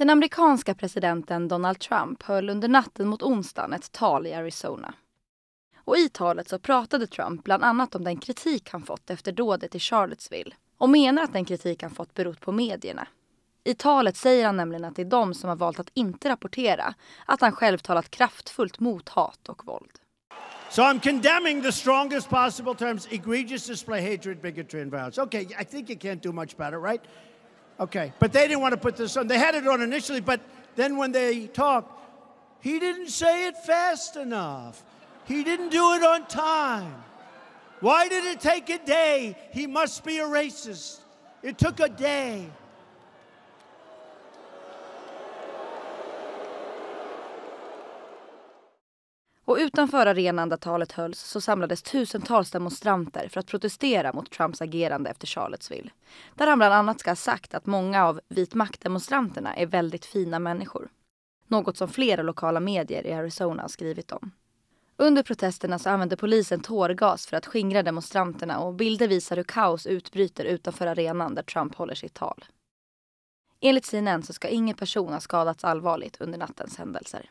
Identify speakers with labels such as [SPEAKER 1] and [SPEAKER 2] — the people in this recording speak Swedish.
[SPEAKER 1] Den amerikanska presidenten Donald Trump höll under natten mot onsdagen ett tal i Arizona. Och I talet så pratade Trump bland annat om den kritik han fått efter dådet i Charlottesville och menar att den kritik han fått berott på medierna. I talet säger han nämligen att det är de som har valt att inte rapportera att han själv talat kraftfullt mot hat och våld.
[SPEAKER 2] So I'm condemning the strongest possible terms egregious display hatred, bigotry and violence. Okay, I think you can't do much better, right? Okay, but they didn't want to put this on. They had it on initially, but then when they talked, he didn't say it fast enough. He didn't do it on time. Why did it take a day? He must be a racist. It took a day.
[SPEAKER 1] Och utanför arenan där talet hölls så samlades tusentals demonstranter för att protestera mot Trumps agerande efter Charlottesville. Där han bland annat ska ha sagt att många av vit makt-demonstranterna är väldigt fina människor. Något som flera lokala medier i Arizona har skrivit om. Under protesterna så använde polisen tårgas för att skingra demonstranterna och bilder visar hur kaos utbryter utanför arenan där Trump håller sitt tal. Enligt CNN så ska ingen person ha skadats allvarligt under nattens händelser.